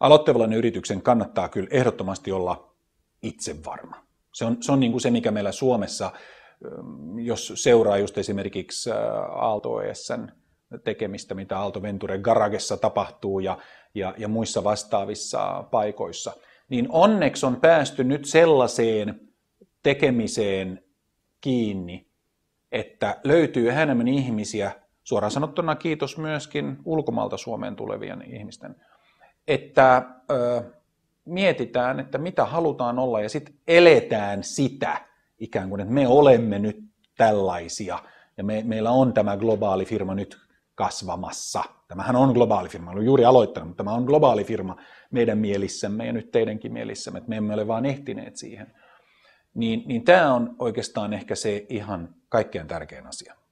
aloittavallinen yrityksen kannattaa kyllä ehdottomasti olla itsevarma. Se on se, on niin kuin se mikä meillä Suomessa, jos seuraa just esimerkiksi Aalto ESN tekemistä, mitä Aalto Venture Garagessa tapahtuu ja, ja, ja muissa vastaavissa paikoissa, niin onneksi on päästy nyt sellaiseen tekemiseen kiinni, että löytyy enemmän ihmisiä, suoraan sanottuna kiitos myöskin ulkomailta Suomeen tulevien ihmisten että ö, mietitään, että mitä halutaan olla ja sitten eletään sitä ikään kuin, että me olemme nyt tällaisia ja me, meillä on tämä globaali firma nyt kasvamassa. Tämähän on globaali firma, olen juuri aloittanut, mutta tämä on globaali firma meidän mielissämme ja nyt teidänkin mielissämme, että me emme ole vaan ehtineet siihen. Niin, niin tämä on oikeastaan ehkä se ihan kaikkein tärkein asia.